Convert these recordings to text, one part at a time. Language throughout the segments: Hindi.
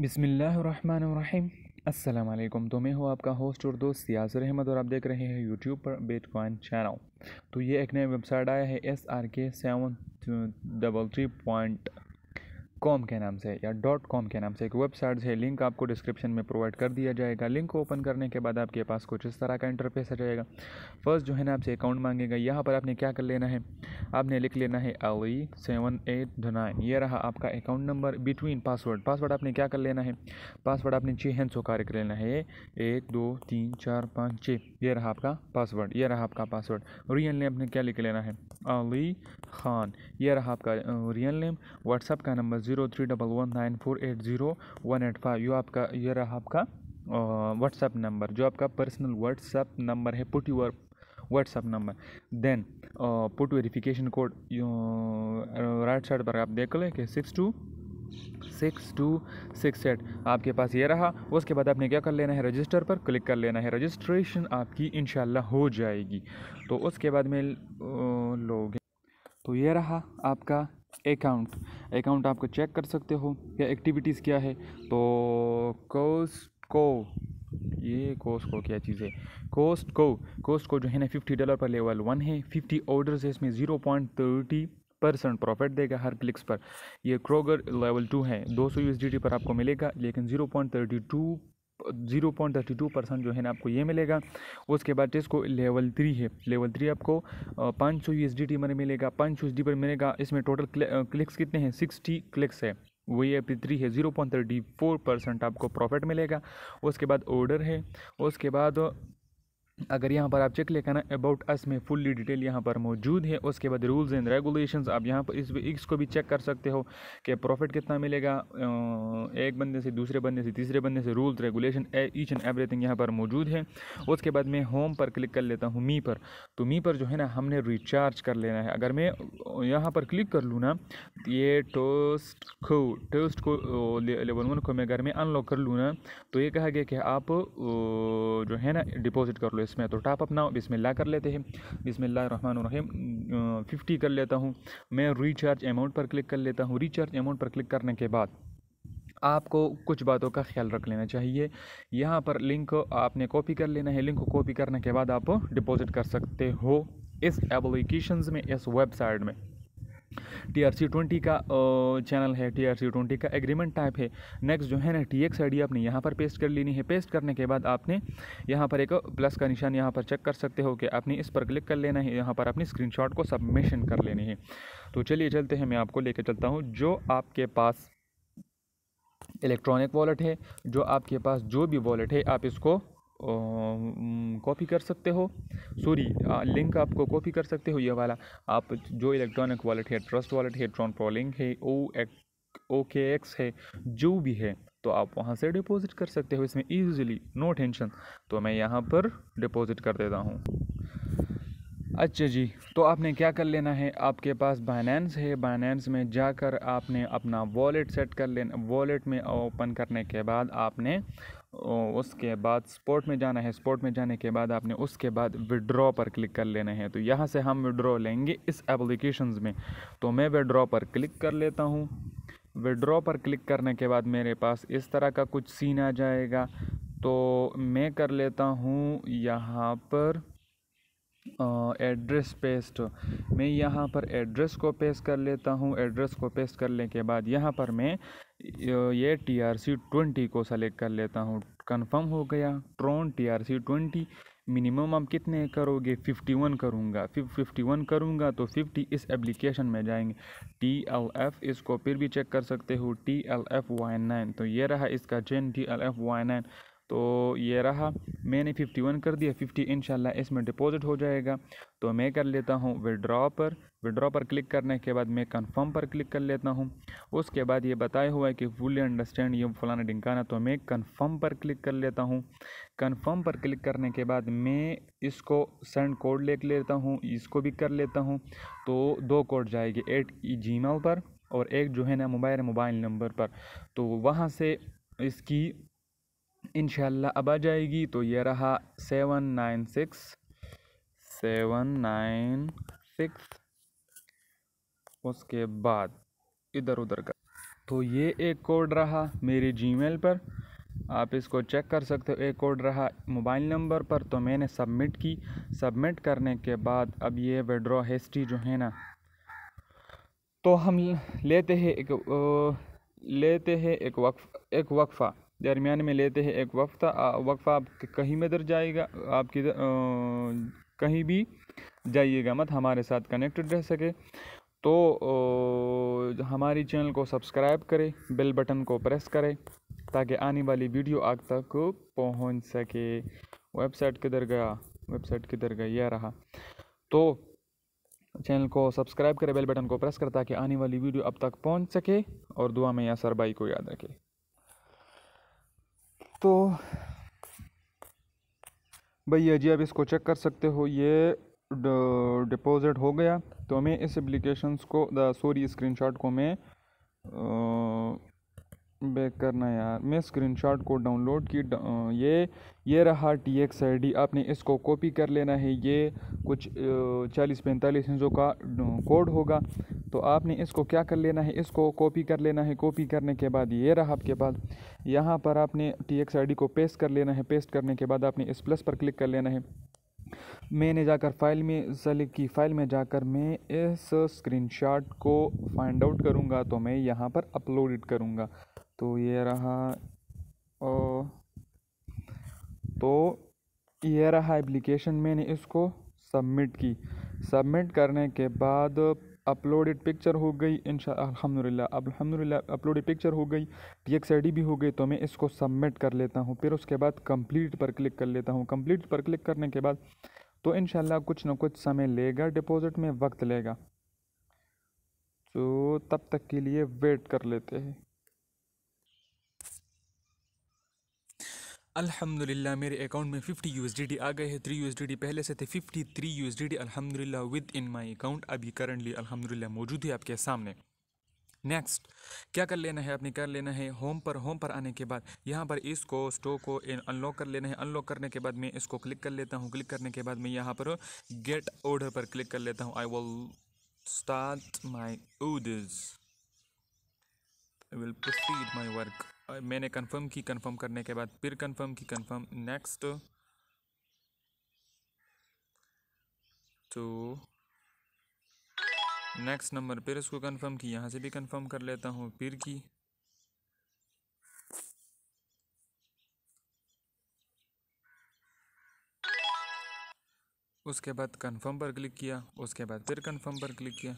बिसमीम् अल्लाम तो मैं हूँ आपका होस्ट और दोस्त यासर अहमद और आप देख रहे हैं यूट्यूब पर बिटकॉइन चैनल तो ये एक नया वेबसाइट आया है S R K seven double three point com के नाम से या डॉट कॉम के नाम से एक वेबसाइट है लिंक आपको डिस्क्रिप्शन में प्रोवाइड कर दिया जाएगा लिंक को ओपन करने के बाद आपके पास कुछ इस तरह का इंटरफेस आ जाएगा फर्स्ट जो है ना आपसे अकाउंट मांगेगा यहाँ पर आपने क्या कर लेना है आपने लिख लेना है ई सेवन एट नाइन ये रहा आपका account number between password password आपने क्या कर लेना है पासवर्ड आपने छः हैं सो कार्य कर लेना है एक दो तीन चार पाँच छः ये रहा आपका पासवर्ड ये रहा आपका पासवर्ड रियल नेम आपने क्या लिख लेना है अली खान ये रहा आपका रियल नेम व्हाट्सअप का number zero three double one nine four eight zero one eight five you आपका ये रहा आपका व्हाट्सएप नंबर जो आपका पर्सनल व्हाट्सएप नंबर है put your WhatsApp number then put verification code right side पर आप देख लें कि six two six two six eight आपके पास ये रहा उसके बाद आपने क्या कर लेना है रजिस्टर पर क्लिक कर लेना है रजिस्ट्रेशन आपकी इन हो जाएगी तो उसके बाद में लोग तो ये रहा आपका अकाउंट अकाउंट आपको चेक कर सकते हो या एक्टिविटीज़ क्या है तो कोस्ट को ये कोस्ट को क्या चीज़ है कोस्ट को कोस्ट को जो है ना फिफ्टी डॉलर पर लेवल वन है फिफ्टी ऑर्डर्स है इसमें zero point thirty percent profit देगा हर क्लिक्स पर ये क्रोगर लेवल टू है दो सौ यू पर आपको मिलेगा लेकिन zero point thirty two zero point thirty two percent जो है ना आपको ये मिलेगा उसके बाद टेस्को लेवल थ्री है लेवल थ्री आपको पाँच सौ यू एस डी टी मेरे मिलेगा पाँच सौ एस डी पर मिलेगा इसमें टोटल क्लिक्स कितने हैं सिक्सटी क्लिक्स है वही एप थ्री है zero point thirty four percent आपको प्रॉफिट मिलेगा उसके बाद ऑर्डर है उसके बाद अगर यहाँ पर आप चेक ले ना अबाउट अस में फुल्ली डिटेल यहाँ पर मौजूद है उसके बाद रूल्स एंड रेगुलेशंस आप यहाँ पर इस इसको भी चेक कर सकते हो कि प्रॉफिट कितना मिलेगा एक बंदे से दूसरे बंदे से तीसरे बंदे से rules regulation each and everything यहाँ पर मौजूद है उसके बाद मैं होम पर क्लिक कर लेता हूँ मी पर तो मी पर जो है ना हमने रिचार्ज कर लेना है अगर मैं यहाँ पर क्लिक कर लूँ ना ये टोस्ट को टोस्ट को लेवल वन को मैं अगर मैं अनलॉक कर लूँ ना तो ये कहा गया कि आप जो है ना डिपॉजिट कर लो इसमें तो टॉप अपना बिसमिल्ला कर लेते हैं बिसमिल्लाम फिफ्टी कर लेता हूँ मैं रिचार्ज अमाउंट पर क्लिक कर लेता हूँ रिचार्ज अमाउंट पर क्लिक करने के बाद आपको कुछ बातों का ख्याल रख लेना चाहिए यहाँ पर लिंक आपने कॉपी कर लेना है लिंक को कॉपी करने के बाद आप डिपॉजिट कर सकते हो इस एप्लीकेशन में इस वेबसाइट में टी आर सी ट्वेंटी का चैनल है टी आर सी ट्वेंटी का एग्रीमेंट टाइप है नेक्स्ट जो है ना टी एक्स आई डी आपने यहाँ पर पेस्ट कर लेनी है पेस्ट करने के बाद आपने यहाँ पर एक प्लस का निशान यहाँ पर चेक कर सकते हो कि आपने इस पर क्लिक कर लेना है यहाँ पर अपनी स्क्रीन को सबमिशन कर लेनी है तो चलिए चलते हैं मैं आपको लेके चलता हूँ जो आपके पास इलेक्ट्रॉनिक वॉलेट है जो आपके पास जो भी वॉलेट है आप इसको कॉपी कर सकते हो सॉरी लिंक आपको कॉपी कर सकते हो ये वाला आप जो इलेक्ट्रॉनिक वॉलेट है ट्रस्ट वॉलेट है ट्रॉन लिंक है ओ ओ के एक्स है जो भी है तो आप वहाँ से डिपॉजिट कर सकते हो इसमें ईजिली नो टेंशन तो मैं यहाँ पर डिपॉजिट कर देता हूँ अच्छा जी तो आपने क्या कर लेना है आपके पास बाइनेंस है बाइनेंस में जाकर आपने अपना वॉलेट सेट कर लेना वॉलेट में ओपन करने के बाद आपने उसके बाद स्पोर्ट में जाना है स्पोर्ट में जाने के बाद आपने उसके बाद विड्रॉ पर क्लिक कर लेना है तो यहाँ से हम विड्रॉ लेंगे इस एप्लीकेशन में तो मैं विड्रॉ पर क्लिक कर लेता हूँ विड्रॉ पर क्लिक करने के बाद मेरे पास इस तरह का कुछ सीन आ जाएगा तो मैं कर लेता हूँ यहाँ पर एड्रेस पेस्ट मैं यहाँ पर एड्रेस को पेस्ट कर लेता हूँ एड्रेस को पेस्ट करने के बाद यहाँ पर मैं ये टी आर सी ट्वेंटी को सेलेक्ट कर लेता हूँ कंफर्म हो गया Tron T R C twenty minimum आप कितने करोगे फिफ्टी वन करूँगा फिर फिफ्टी वन करूँगा तो फिफ्टी इस एप्लीकेशन में जाएंगे टी एल एफ़ इसको फिर भी चेक कर सकते हो T L F Y nine तो ये रहा इसका chain T L F Y nine तो ये रहा मैंने 51 कर दिया 50 इन इसमें डिपॉजिट हो जाएगा तो मैं कर लेता हूँ विड्रॉ पर विड्रॉ पर क्लिक करने के बाद मैं कंफर्म पर क्लिक कर लेता हूँ उसके बाद ये बताया हुआ है कि फुली अंडरस्टैंड ये फलाना डिंकाना तो मैं कंफर्म पर क्लिक कर लेता हूँ कंफर्म पर क्लिक करने के बाद मैं इसको सेंड कोड ले लेता हूँ इसको भी कर लेता हूँ तो दो कोड जाएगी एट जी पर और एक जो है ना मोबाइल मोबाइल नंबर पर तो वहाँ से इसकी इन अब आ जाएगी तो ये रहा seven nine six seven nine six उसके बाद इधर उधर का तो ये एक कोड रहा मेरे जीमेल पर आप इसको चेक कर सकते हो एक कोड रहा मोबाइल नंबर पर तो मैंने सबमिट की सबमिट करने के बाद अब ये विड्रॉ हिस्ट्री जो है ना तो हम लेते हैं एक लेते हैं एक वक्फ एक वक्फ़ा दरमियान में लेते हैं एक वक्फ़ा वक्फ़ा आप कहीं में दर जाएगा आप किधर कहीं भी जाइएगा मत हमारे साथ कनेक्टेड रह सके तो हमारी चैनल को सब्सक्राइब करें बेल बटन को प्रेस करें ताकि आने वाली वीडियो आग तक पहुंच सके वेबसाइट किधर गया वेबसाइट किधर गया यह रहा तो चैनल को सब्सक्राइब करें बेल बटन को प्रेस करें ताकि आने वाली वीडियो अब तक पहुंच सके और दुआ में या सरबाई को याद रखें तो भैया जी आप इसको चेक कर सकते हो ये डिपॉजिट हो गया तो हमें इस एप्लीकेशन को सॉरी स्क्रीनशॉट को मैं बैक करना यार मैं स्क्रीनशॉट को डाउनलोड की ये ये रहा टी एक्स आई डी आपने इसको कॉपी कर लेना है ये कुछ चालीस पैंतालीस इंचों का कोड होगा तो आपने इसको क्या कर लेना है इसको कॉपी कर लेना है कॉपी करने के बाद ये रहा आपके पास यहाँ पर आपने टी एक्स आई डी को पेस्ट कर लेना है पेस्ट करने के बाद आपने इस प्लस पर क्लिक कर लेना है मैंने जाकर फाइल में सेलेक्ट की फाइल में जाकर मैं इस स्क्रीनशॉट को फाइंड आउट करूँगा तो मैं यहाँ पर अपलोड करूँगा तो ये रहा ओ तो ये रहा एप्लीकेशन मैंने इसको सबमिट की सबमिट करने के बाद अपलोडेड पिक्चर हो गई इन अल्हम्दुलिल्लाह अब अपलोडेड पिक्चर हो गई टी एक्स आई डी भी हो गई तो मैं इसको सबमिट कर लेता हूँ फिर उसके बाद कंप्लीट पर क्लिक कर लेता हूँ कंप्लीट पर क्लिक करने के बाद तो इन कुछ ना कुछ समय लेगा डिपॉज़िट में वक्त लेगा तो तब तक के लिए वेट कर लेते हैं अल्हम्दुलिल्लाह मेरे अकाउंट में 50 यू आ गए हैं 3 यू पहले से थे 53 यू अल्हम्दुलिल्लाह विद इन माय अकाउंट अभी करंटली अल्हम्दुलिल्लाह मौजूद है आपके सामने नेक्स्ट क्या कर लेना है आपने कर लेना है होम पर होम पर आने के बाद यहाँ पर इसको स्टो को अनलॉक कर लेना है अनलॉक करने के बाद मैं इसको क्लिक कर लेता हूँ क्लिक करने के बाद मैं यहाँ पर गेट ऑर्डर पर क्लिक कर लेता हूँ I will start my orders I will proceed my work मैंने कंफर्म की कंफर्म करने के बाद फिर कंफर्म की कंफर्म नेक्स्ट तो नेक्स्ट नंबर फिर उसको कंफर्म की यहाँ से भी कंफर्म कर लेता हूँ फिर की उसके बाद कंफर्म पर क्लिक किया उसके बाद फिर कंफर्म पर क्लिक किया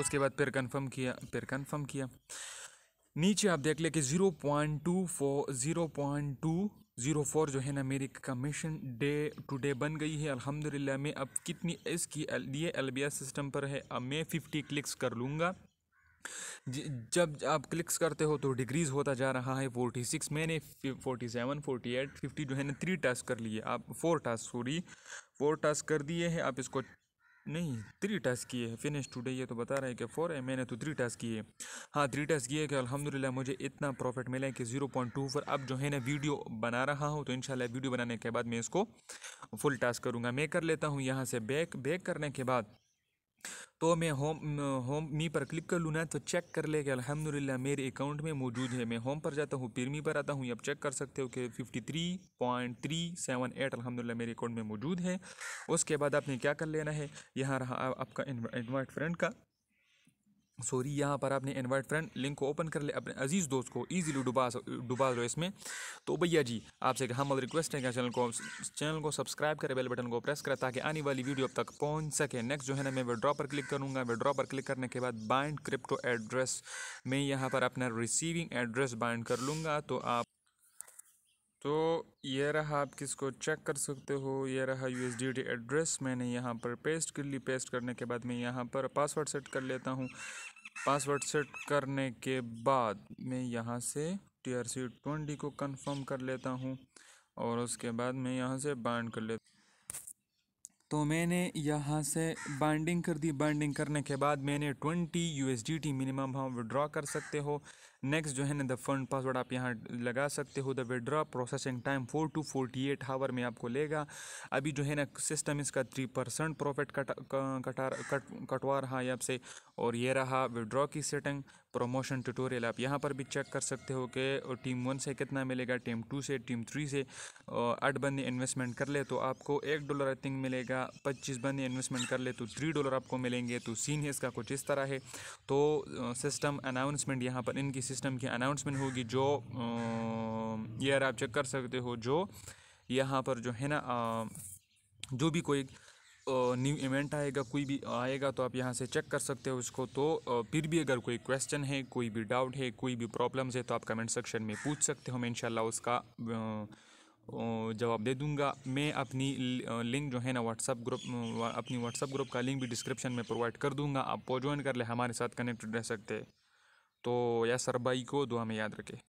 उसके बाद फिर कंफर्म किया फिर कंफर्म किया नीचे आप देख ले कि zero point two four zero point two zero four जो है ना मेरी कमीशन डे टू डे बन गई है अल्हम्दुलिल्लाह मैं अब कितनी इसकी ये एल बी सिस्टम पर है अब मैं फिफ्टी क्लिक्स कर लूँगा जब आप क्लिक्स करते हो तो डिग्रीज़ होता जा रहा है फोर्टी सिक्स मैंने forty seven forty eight fifty जो है ना थ्री टास्क कर लिए आप four task sorry four task कर दिए हैं आप इसको नहीं थ्री टास्क किए हैं फिनिश टुडे ये तो बता रहे हैं कि फोर है मैंने तो थ्री टास्क किए हाँ थ्री टास्क किए कि अल्हम्दुलिल्लाह मुझे इतना प्रॉफिट मिला है कि जीरो पॉइंट टू पर अब जो है ना वीडियो बना रहा हूँ तो इंशाल्लाह वीडियो बनाने के बाद मैं इसको फुल टास्क करूँगा मैं कर लेता हूँ यहाँ से बैक बैक करने के बाद तो मैं होम होम मी पर क्लिक कर लूँ ना तो चेक कर ले कि अलहमदिल्ला मेरे अकाउंट में मौजूद है मैं होम पर जाता हूँ फिर मी पर आता हूँ आप चेक कर सकते हो कि fifty three point three seven eight अलहमदिल्ला मेरे अकाउंट में मौजूद है उसके बाद आपने क्या कर लेना है यहाँ रहा आपका इन्वाइट फ्रेंड का सॉरी यहाँ पर आपने इनवाइट फ्रेंड लिंक को ओपन कर ले अपने अजीज़ दोस्त को ईजिली डुबा डुबा दो इसमें तो भैया जी आपसे एक हमल रिक्वेस्ट है क्या चैनल को चैनल को सब्सक्राइब करें बेल बटन को प्रेस करें ताकि आने वाली वीडियो अब तक पहुँच सके नेक्स्ट जो है ना मैं विड्रॉ पर क्लिक करूँगा विड्रॉ पर क्लिक करने के बाद बाइंड क्रिप्टो एड्रेस में यहाँ पर अपना रिसीविंग एड्रेस बाइंड कर लूँगा तो आप तो ये रहा आप किसको चेक कर सकते हो ये रहा यू एस एड्रेस मैंने यहाँ पर पेस्ट कर ली पेस्ट करने के बाद मैं यहाँ पर पासवर्ड सेट कर लेता हूँ पासवर्ड सेट करने के बाद मैं यहाँ से टी आर सी ट्वेंटी को कंफर्म कर लेता हूँ और उसके बाद मैं यहाँ से बाइंड कर लेता तो मैंने यहाँ से बाइंडिंग कर दी बाइंडिंग करने के बाद मैंने twenty U S D T minimum हम विड्रॉ कर सकते हो नेक्स्ट जो है ना द फंड पासवर्ड आप यहाँ लगा सकते हो the withdraw processing time four to forty eight hour में आपको लेगा अभी जो है ना सिस्टम इसका थ्री परसेंट प्रॉफिट कटा कट कटवा रहा है आपसे और ये रहा विड्रॉ की सेटिंग प्रमोशन ट्यूटोरियल आप यहाँ पर भी चेक कर सकते हो कि टीम वन से कितना मिलेगा टीम टू से टीम थ्री से आठ बंदे इन्वेस्टमेंट कर ले तो आपको एक डॉलर आई थिंक मिलेगा पच्चीस बंदे इन्वेस्टमेंट कर ले तो थ्री डॉलर आपको मिलेंगे तो सीन है इसका कुछ इस तरह है तो सिस्टम अनाउंसमेंट यहाँ पर इनकी सिस्टम की अनाउंसमेंट होगी जो ये आप चेक कर सकते हो जो यहाँ पर जो है ना जो भी कोई न्यू इवेंट आएगा कोई भी आएगा तो आप यहाँ से चेक कर सकते हो उसको तो फिर भी अगर कोई क्वेश्चन है कोई भी डाउट है कोई भी प्रॉब्लम्स है तो आप कमेंट सेक्शन में पूछ सकते हो मैं इनशाला उसका जवाब दे दूंगा मैं अपनी लिंक जो है ना व्हाट्सअप ग्रुप अपनी व्हाट्सअप ग्रुप का लिंक भी डिस्क्रिप्शन में प्रोवाइड कर दूंगा आप वो ज्वाइन कर ले हमारे साथ कनेक्टेड रह सकते हैं तो यासर सर बाई को दुआ में याद रखें